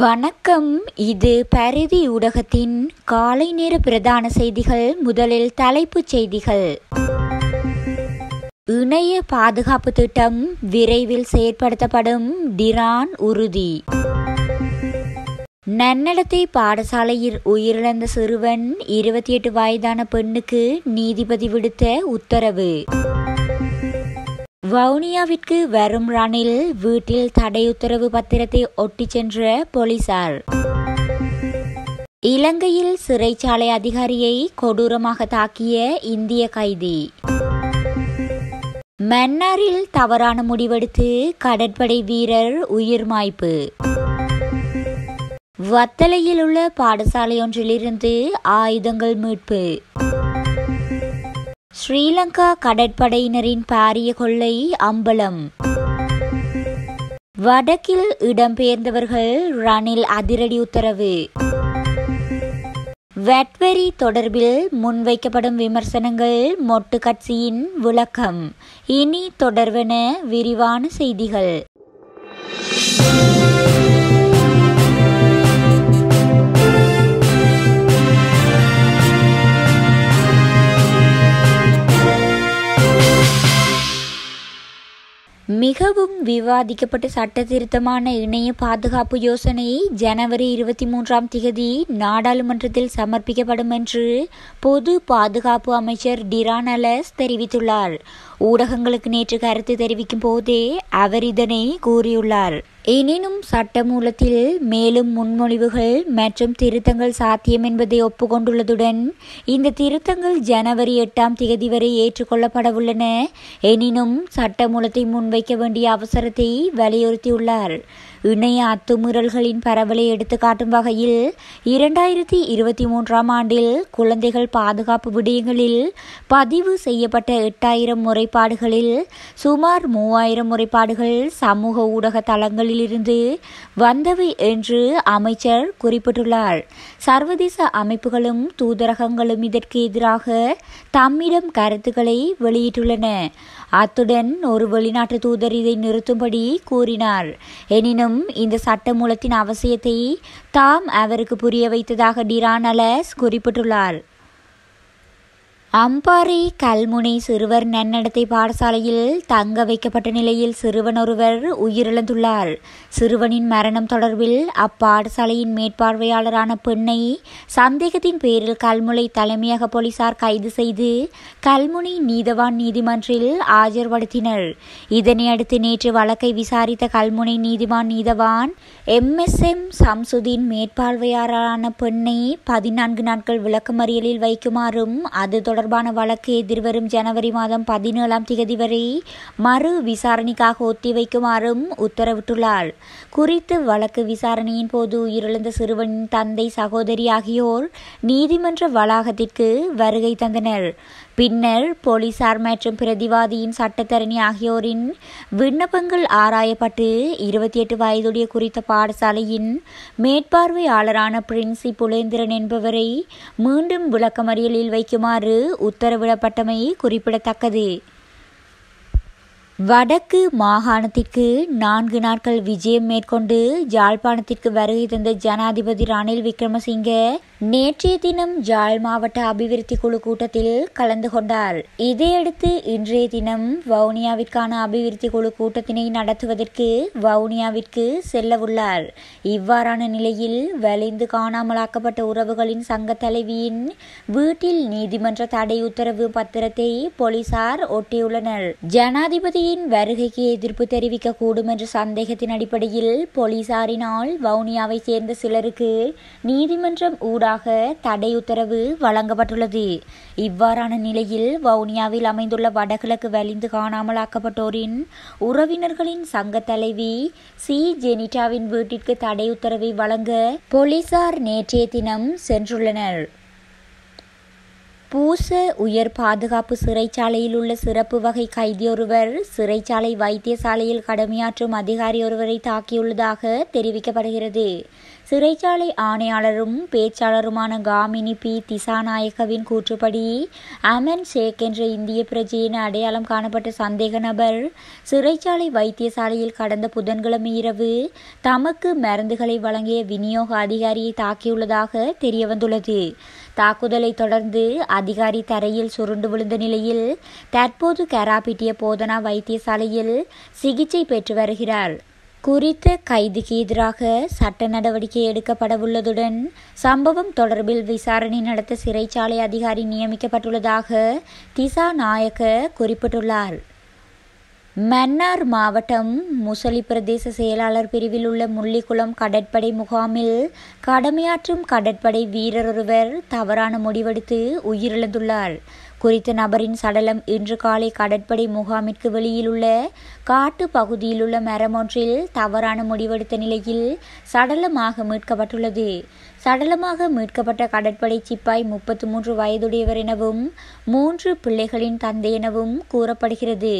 வணக்கம் இது பரிதி ஊடகத்தின் காலை நேர பிரதான செய்திகள் முதலில் தலைப்புச் செய்திகள் இணைய பாதுகாப்பு திட்டம் விரைவில் செயற்படுத்தப்படும் டிரான் உறுதி நன்னடத்தை பாடசாலையில் உயிரிழந்த சிறுவன் இருபத்தி எட்டு வயதான பெண்ணுக்கு நீதிபதி விடுத்த உத்தரவு வவுனியாவிற்கு வரும் ரணில் வீட்டில் தடை உத்தரவு பத்திரத்தை ஒட்டிச் சென்ற போலீசார் இலங்கையில் சிறைச்சாலை அதிகாரியை கொடூரமாக தாக்கிய இந்திய கைதி மன்னாரில் தவறான முடிவெடுத்து கடற்படை வீரர் உயிர் மாய்ப்பு வத்தலையில் உள்ள பாடசாலை ஒன்றிலிருந்து ஆயுதங்கள் மீட்பு ஸ்ரீலங்கா கடற்படையினரின் பாரிய கொள்ளை அம்பலம் வடக்கில் இடம்பெயர்ந்தவர்கள் ரணில் அதிரடி உத்தரவு வெட்வெரி தொடர்பில் முன்வைக்கப்படும் விமர்சனங்கள் மொட்டு கட்சியின் விளக்கம் இனி தொடர்வென விரிவான செய்திகள் மிகவும் விவாதிக்கப்பட்ட சட்ட திருத்தமான இணைய பாதுகாப்பு யோசனையை ஜனவரி இருபத்தி மூன்றாம் திகதி நாடாளுமன்றத்தில் சமர்ப்பிக்கப்படும் என்று பொது பாதுகாப்பு அமைச்சர் டிரான் அலஸ் தெரிவித்துள்ளார் ஊடகங்களுக்கு நேற்று கருத்து தெரிவிக்கும் போதே அவர் இதனை கூறியுள்ளார் எனினும் சட்டமூலத்தில் மேலும் முன்மொழிவுகள் மற்றும் திருத்தங்கள் சாத்தியம் என்பதை ஒப்புக்கொண்டுள்ளதுடன் இந்த திருத்தங்கள் ஜனவரி எட்டாம் தேதி வரை ஏற்றுக்கொள்ளப்படவுள்ளன எனினும் சட்டமூலத்தை முன்வைக்க வேண்டிய அவசரத்தை வலியுறுத்தியுள்ளார் இணைய அத்துமுறல்களின் பரவலை எடுத்துக்காட்டும் வகையில் இரண்டாயிரத்தி இருபத்தி மூன்றாம் ஆண்டில் குழந்தைகள் பாதுகாப்பு விடயங்களில் பதிவு செய்யப்பட்ட எட்டாயிரம் முறைப்பாடுகளில் சுமார் மூவாயிரம் முறைப்பாடுகள் சமூக ஊடக தளங்களிலிருந்து வந்தவை என்று அமைச்சர் குறிப்பிட்டுள்ளார் சர்வதேச அமைப்புகளும் தூதரகங்களும் இதற்கு எதிராக தம்மிடம் கருத்துக்களை வெளியிட்டுள்ளன அத்துடன் ஒரு வெளிநாட்டு தூதர் இதை நிறுத்தும்படி கூறினார் எனினும் இருப்பினும் இந்த சட்டமூலத்தின் அவசியத்தை தாம் அவருக்கு புரிய வைத்ததாக டிரான் அலஸ் குறிப்பிட்டுள்ளார் அம்பாறை கல்முனை சிறுவர் நன்னடத்தை பாடசாலையில் தங்க வைக்கப்பட்ட நிலையில் சிறுவன் ஒருவர் உயிரிழந்துள்ளார் சிறுவனின் மரணம் தொடர்பில் அப்பாடசாலையின் மேற்பார்வையாளரான பெண்ணை சந்தேகத்தின் பேரில் கல்முனை தலைமையக போலீசார் கைது செய்து கல்முனை நீதவான் நீதிமன்றில் ஆஜர்படுத்தினர் இதனையடுத்து நேற்று வழக்கை விசாரித்த கல்முனை நீதிவான் நீதவான் எம் எஸ் எம் சம்சுதீன் மேற்பார்வையாளரான பெண்ணை பதினான்கு நாட்கள் விளக்கமறியலில் வைக்குமாறும் அது தொடர் தொடர்பான வழக்கு எதிர்வரும் ஜனவரி மாதம் பதினேழாம் திகதி வரை மறு விசாரணைக்காக ஒத்திவைக்குமாறும் உத்தரவிட்டுள்ளார் குறித்து வழக்கு விசாரணையின் போது உயிரிழந்த சிறுவனின் தந்தை சகோதரி ஆகியோர் நீதிமன்ற வளாகத்திற்கு வருகை தந்தனர் பின்னர் போலீசார் மற்றும் பிரதிவாதியின் சட்டத்தரணி ஆகியோரின் விண்ணப்பங்கள் ஆராயப்பட்டு இருபத்தி எட்டு வயதுடைய குறித்த பாடசாலையின் மேற்பார்வையாளரான பிரின்சி புலேந்திரன் என்பவரை மீண்டும் விளக்கமறியலில் வைக்குமாறு உத்தரவிடப்பட்டமை குறிப்பிடத்தக்கது வடக்கு மாகாணத்திற்கு நான்கு நாட்கள் விஜயம் மேற்கொண்டு யாழ்ப்பாணத்திற்கு வருகை தந்த ஜனாதிபதி ரணில் விக்ரமசிங்க நேற்றைய தினம் ஜாழ் மாவட்ட அபிவிருத்தி குழு கூட்டத்தில் கலந்து கொண்டார் இதையடுத்து இன்றைய தினம் வவுனியாவிற்கான அபிவிருத்தி குழு கூட்டத்தினை நடத்துவதற்கு வவுனியாவிற்கு செல்லவுள்ளார் இவ்வாறான நிலையில் வலிந்து காணாமலாக்கப்பட்ட உறவுகளின் சங்க தலைவியின் வீட்டில் நீதிமன்ற தடை உத்தரவு பத்திரத்தை போலீசார் ஒட்டியுள்ளனர் ஜனாதிபதியின் வருகைக்கு எதிர்ப்பு தெரிவிக்க கூடும் என்ற சந்தேகத்தின் அடிப்படையில் போலீசாரினால் வவுனியாவை சேர்ந்த சிலருக்கு நீதிமன்றம் ஊடாக எதிராக தடை உத்தரவு வழங்கப்பட்டுள்ளது இவ்வாறான நிலையில் வவுனியாவில் அமைந்துள்ள வடகிழக்கு வலிந்து காணாமலாக்கப்பட்டோரின் உறவினர்களின் சங்க தலைவி சி ஜெனிட்டாவின் வீட்டிற்கு தடை உத்தரவை வழங்க போலீசார் நேற்றைய தினம் சென்றுள்ளனர் பூச உயர் பாதுகாப்பு சிறைச்சாலையில் உள்ள சிறப்பு வகை கைதியொருவர் சிறைச்சாலை வைத்தியசாலையில் கடமையாற்றும் ஒருவரை தாக்கியுள்ளதாக தெரிவிக்கப்படுகிறது சிறைச்சாலை ஆணையாளரும் பேச்சாளருமான காமினி பி திசாநாயகவின் கூற்றுப்படி அமன் ஷேக் என்ற இந்திய பிரஜையின் அடையாளம் காணப்பட்ட சந்தேக நபர் சிறைச்சாலை வைத்தியசாலையில் கடந்த புதன்கிழமை இரவு தமக்கு மருந்துகளை வழங்கிய விநியோக அதிகாரியை தாக்கியுள்ளதாக தெரியவந்துள்ளது தாக்குதலை தொடர்ந்து அதிகாரி தரையில் சுருண்டு விழுந்த நிலையில் தற்போது கராபிட்டிய போதனா வைத்தியசாலையில் சிகிச்சை பெற்று வருகிறார் குறித்த கைதுக்கு எதிராக சட்ட நடவடிக்கை எடுக்கப்படவுள்ளதுடன் சம்பவம் தொடர்பில் விசாரணை நடத்த சிறைச்சாலை அதிகாரி நியமிக்கப்பட்டுள்ளதாக திசா நாயக்க குறிப்பிட்டுள்ளார் மன்னார் மாவட்டம் முசலி பிரதேச செயலாளர் பிரிவில் உள்ள முள்ளிக்குளம் கடற்படை முகாமில் கடமையாற்றும் கடற்படை வீரர் ஒருவர் தவறான முடிவெடுத்து உயிரிழந்துள்ளார் குறித்த நபரின் சடலம் இன்று காலை கடற்படை முகாமிற்கு வெளியில் உள்ள காட்டு பகுதியிலுள்ள மரமொன்றில் தவறான முடிவெடுத்த நிலையில் சடலமாக மீட்கப்பட்டுள்ளது சடலமாக மீட்கப்பட்ட கடற்படை சிப்பாய் முப்பத்து மூன்று வயதுடையவர் எனவும் மூன்று பிள்ளைகளின் தந்தை எனவும் கூறப்படுகிறது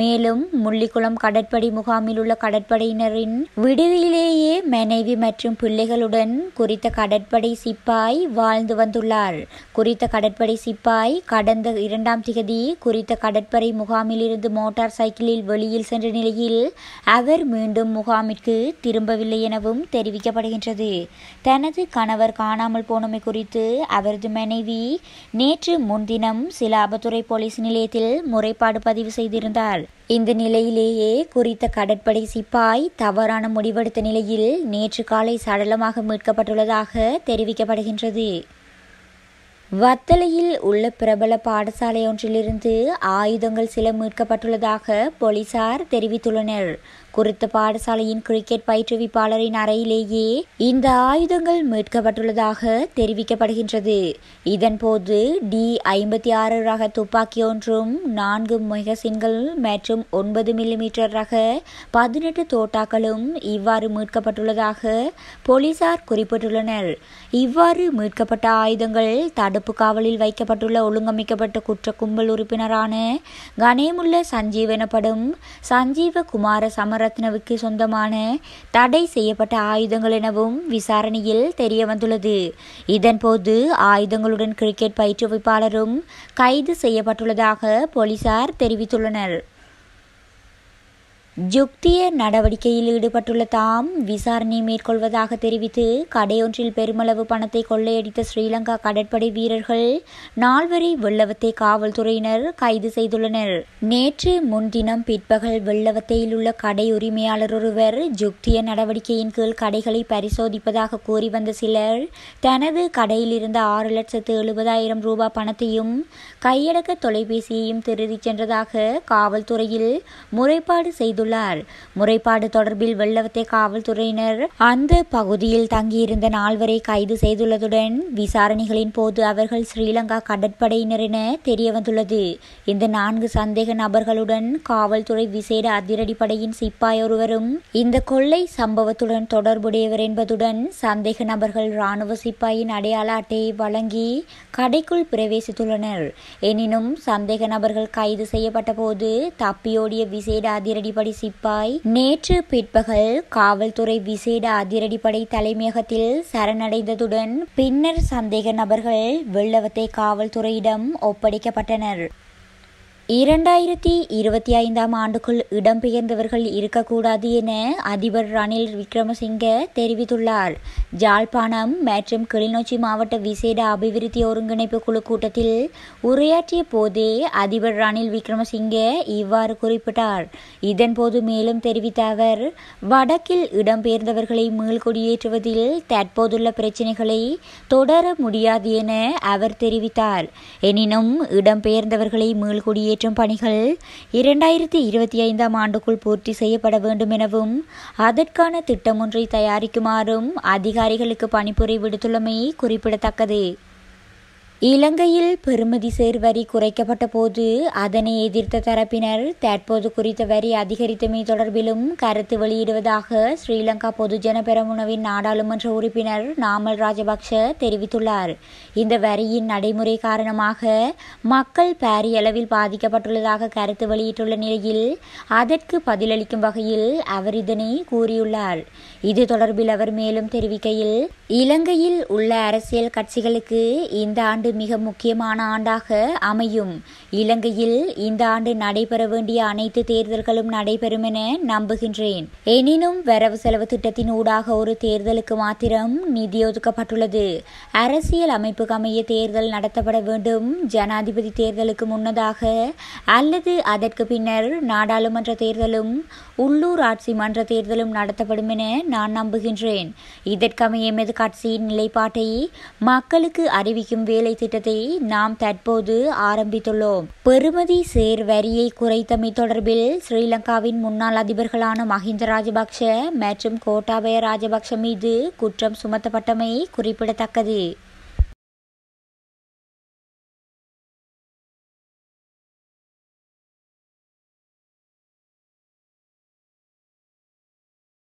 மேலும் முள்ளிக்குளம் கடற்படை முகாமில் உள்ள கடற்படையினரின் விடுதியிலேயே மனைவி மற்றும் பிள்ளைகளுடன் குறித்த கடற்படை சிப்பாய் வாழ்ந்து வந்துள்ளார் குறித்த கடற்படை சிப்பாய் கடந்த இரண்டாம் திகதி குறித்த கடற்படை முகாமிலிருந்து மோட்டார் சைக்கிளில் வெளியில் சென்ற நிலையில் அவர் மீண்டும் முகாமிற்கு திரும்பவில்லை எனவும் தெரிவிக்கப்படுகின்றது தனது கணவர் காணாமல் போனமை குறித்து அவரது மனைவி நேற்று முன்தினம் சிலாபத்துறை போலீஸ் நிலையத்தில் முறைப்பாடு பதிவு செய்திருந்தார் இந்த நிலையிலேயே குறித்த கடற்படை சிப்பாய் தவறான முடிவெடுத்த நிலையில் நேற்று காலை சடலமாக மீட்கப்பட்டுள்ளதாக தெரிவிக்கப்படுகின்றது வத்தலையில் உள்ள பிரபல பாடசாலை ஒன்றிலிருந்து ஆயுதங்கள் சில மீட்கப்பட்டுள்ளதாக போலீசார் தெரிவித்துள்ளனர் குறித்த பாடசாலையின் கிரிக்கெட் பயிற்றுவிப்பாளரின் அறையிலேயே இந்த ஆயுதங்கள் மீட்கப்பட்டுள்ளதாக தெரிவிக்கப்படுகின்றது இதன்போது டி ஐம்பத்தி ஆறு ரக துப்பாக்கி ஒன்றும் நான்கு மெகசின்கள் மற்றும் ஒன்பது மில்லிமீட்டர் ரக பதினெட்டு தோட்டாக்களும் இவ்வாறு மீட்கப்பட்டுள்ளதாக போலீசார் குறிப்பிட்டுள்ளனர் இவ்வாறு மீட்கப்பட்ட ஆயுதங்கள் தடு தடுப்பு காவலில் வைக்கப்பட்டுள்ள ஒழுங்கமைக்கப்பட்ட குற்ற கும்பல் உறுப்பினரான கணேமுள்ள சஞ்சீவ் எனப்படும் சஞ்சீவ குமார சமரத்னவுக்கு சொந்தமான தடை செய்யப்பட்ட ஆயுதங்கள் எனவும் விசாரணையில் தெரிய வந்துள்ளது இதன்போது ஆயுதங்களுடன் கிரிக்கெட் பயிற்றுவிப்பாளரும் கைது செய்யப்பட்டுள்ளதாக போலீசார் தெரிவித்துள்ளனர் யுக்திய நடவடிக்கையில் ஈடுபட்டுள்ள தாம் விசாரணை மேற்கொள்வதாக தெரிவித்து கடையொன்றில் பெருமளவு பணத்தை கொள்ளையடித்த ஸ்ரீலங்கா கடற்படை வீரர்கள் நால்வரை வெள்ளவத்தை காவல்துறையினர் கைது செய்துள்ளனர் நேற்று முன்தினம் பிற்பகல் வெள்ளவத்தையில் உள்ள கடை உரிமையாளர் ஒருவர் யுக்திய நடவடிக்கையின் கீழ் கடைகளை பரிசோதிப்பதாக கூறி வந்த சிலர் தனது கடையில் இருந்த ஆறு லட்சத்து எழுபதாயிரம் ரூபாய் பணத்தையும் கையடக்க தொலைபேசியையும் திருடிச் சென்றதாக காவல்துறையில் முறைப்பாடு செய்துள்ளனர் தெரிவித்துள்ளார் முறைப்பாடு தொடர்பில் வெள்ளவத்தை காவல்துறையினர் அந்த பகுதியில் தங்கியிருந்த நால்வரை கைது செய்துள்ளதுடன் விசாரணைகளின் போது அவர்கள் ஸ்ரீலங்கா கடற்படையினர் என தெரியவந்துள்ளது இந்த நான்கு சந்தேக நபர்களுடன் காவல்துறை விசேட அதிரடிப்படையின் சிப்பாய் ஒருவரும் இந்த கொள்ளை சம்பவத்துடன் தொடர்புடையவர் என்பதுடன் சந்தேக நபர்கள் இராணுவ சிப்பாயின் அடையாள அட்டையை வழங்கி கடைக்குள் பிரவேசித்துள்ளனர் எனினும் சந்தேக நபர்கள் கைது செய்யப்பட்ட போது தப்பியோடிய விசேட அதிரடிப்படை சிப்பாய் நேற்று பிற்பகல் காவல்துறை விசேட அதிரடிப்படை தலைமையகத்தில் சரணடைந்ததுடன் பின்னர் சந்தேக நபர்கள் வெள்ளவத்தை காவல்துறையிடம் ஒப்படைக்கப்பட்டனர் இரண்டாயிரத்தி இருபத்தி ஐந்தாம் ஆண்டுக்குள் இடம்பெயர்ந்தவர்கள் இருக்கக்கூடாது என அதிபர் ரணில் விக்ரமசிங்க தெரிவித்துள்ளார் ஜாழ்ப்பாணம் மற்றும் கிளிநொச்சி மாவட்ட விசேட அபிவிருத்தி ஒருங்கிணைப்பு குழு கூட்டத்தில் உரையாற்றிய போதே அதிபர் ரணில் விக்ரமசிங்க இவ்வாறு குறிப்பிட்டார் இதன்போது மேலும் தெரிவித்த அவர் வடக்கில் இடம்பெயர்ந்தவர்களை மீள்குடியேற்றுவதில் தற்போதுள்ள பிரச்சினைகளை தொடர முடியாது என அவர் தெரிவித்தார் எனினும் இடம்பெயர்ந்தவர்களை மீள்குடியேற்ற நிறைவேற்றும் பணிகள் இரண்டாயிரத்தி இருபத்தி ஐந்தாம் ஆண்டுக்குள் பூர்த்தி செய்யப்பட வேண்டும் எனவும் அதற்கான திட்டமொன்றை தயாரிக்குமாறும் அதிகாரிகளுக்கு பணிபுரி விடுத்துள்ளமை குறிப்பிடத்தக்கது இலங்கையில் பெறுமதி சேர் வரி குறைக்கப்பட்ட போது அதனை எதிர்த்த தரப்பினர் தற்போது குறித்த வரி அதிகரித்தமை தொடர்பிலும் கருத்து வெளியிடுவதாக ஸ்ரீலங்கா பொதுஜன பெரமுனவின் நாடாளுமன்ற உறுப்பினர் நாமல் ராஜபக்ஷ தெரிவித்துள்ளார் இந்த வரியின் நடைமுறை காரணமாக மக்கள் பாரிய அளவில் பாதிக்கப்பட்டுள்ளதாக கருத்து வெளியிட்டுள்ள நிலையில் அதற்கு பதிலளிக்கும் வகையில் அவர் இதனை கூறியுள்ளார் இது தொடர்பில் அவர் மேலும் தெரிவிக்கையில் இலங்கையில் உள்ள அரசியல் கட்சிகளுக்கு இந்த ஆண்டு ஆண்டு மிக முக்கியமான ஆண்டாக அமையும் இலங்கையில் இந்த ஆண்டு நடைபெற வேண்டிய அனைத்து தேர்தல்களும் நடைபெறும் என நம்புகின்றேன் எனினும் வரவு செலவு திட்டத்தின் ஊடாக ஒரு தேர்தலுக்கு மாத்திரம் நிதி ஒதுக்கப்பட்டுள்ளது அரசியல் அமைப்புக்கு அமைய தேர்தல் நடத்தப்பட வேண்டும் ஜனாதிபதி தேர்தலுக்கு முன்னதாக அல்லது அதற்கு பின்னர் நாடாளுமன்ற தேர்தலும் உள்ளூர் ஆட்சி மன்ற தேர்தலும் நடத்தப்படும் என நான் நம்புகின்றேன் இதற்கமைய எமது கட்சியின் நிலைப்பாட்டை மக்களுக்கு அறிவிக்கும் வேலை திட்டத்தை நாம் தற்போது ஆரம்பித்துள்ளோம் பெறுமதி சேர் வரியை குறைத்தமை தொடர்பில் ஸ்ரீலங்காவின் முன்னாள் அதிபர்களான மஹிந்த ராஜபக்ஷ மற்றும் கோட்டாபய ராஜபக்ஷ மீது குற்றம் சுமத்தப்பட்டமை குறிப்பிடத்தக்கது